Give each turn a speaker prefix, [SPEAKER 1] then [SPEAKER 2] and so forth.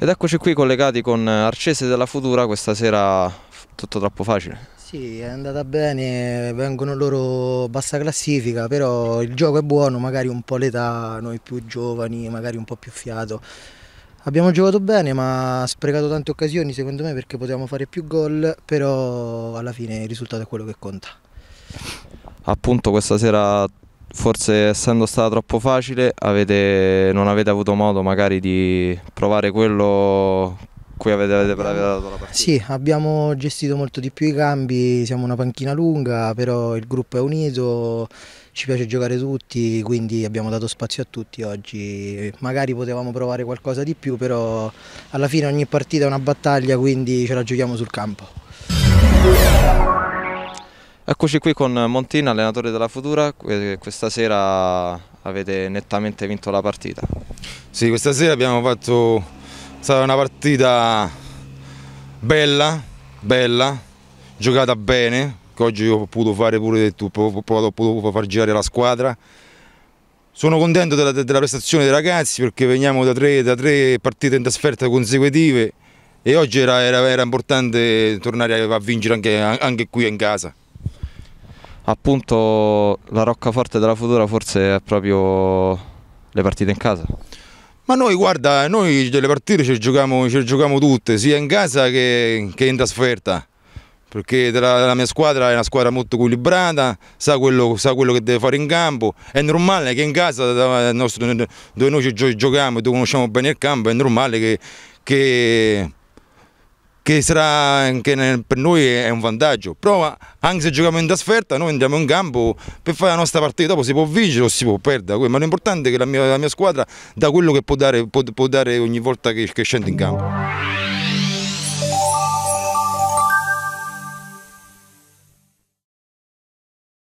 [SPEAKER 1] Ed eccoci qui collegati con Arcese della Futura, questa sera tutto troppo facile.
[SPEAKER 2] Sì, è andata bene, vengono loro bassa classifica, però il gioco è buono, magari un po' l'età, noi più giovani, magari un po' più fiato. Abbiamo giocato bene ma sprecato tante occasioni secondo me perché potevamo fare più gol, però alla fine il risultato è quello che conta.
[SPEAKER 1] Appunto questa sera forse essendo stata troppo facile avete, non avete avuto modo magari di provare quello cui avete, avete dato la partita?
[SPEAKER 2] Sì, abbiamo gestito molto di più i cambi, siamo una panchina lunga, però il gruppo è unito, ci piace giocare tutti, quindi abbiamo dato spazio a tutti oggi. Magari potevamo provare qualcosa di più, però alla fine ogni partita è una battaglia, quindi ce la giochiamo sul campo.
[SPEAKER 1] Eccoci qui con Montina, allenatore della Futura, questa sera
[SPEAKER 3] avete nettamente vinto la partita. Sì, questa sera abbiamo fatto, è stata una partita bella, bella, giocata bene, che oggi ho potuto fare pure, ho potuto far girare la squadra. Sono contento della, della prestazione dei ragazzi perché veniamo da tre, da tre partite in trasferta consecutive e oggi era, era, era importante tornare a, a vincere anche, anche qui in casa
[SPEAKER 1] appunto la roccaforte della futura forse è proprio le partite in casa.
[SPEAKER 3] Ma noi guarda, noi delle partite ci giochiamo, ci giochiamo tutte, sia in casa che, che in trasferta, perché la, la, mia squadra è una squadra molto equilibrata, sa quello, sa quello, che deve fare in campo, è normale che in casa nostro, dove noi ci giochiamo e dove conosciamo bene il campo, è normale che, che che sarà anche nel, per noi è un vantaggio, però anche se giochiamo in trasferta noi andiamo in campo per fare la nostra partita, dopo si può vincere o si può perdere, ma l'importante è che la mia, la mia squadra dà quello che può dare, può, può dare ogni volta che, che scende in campo.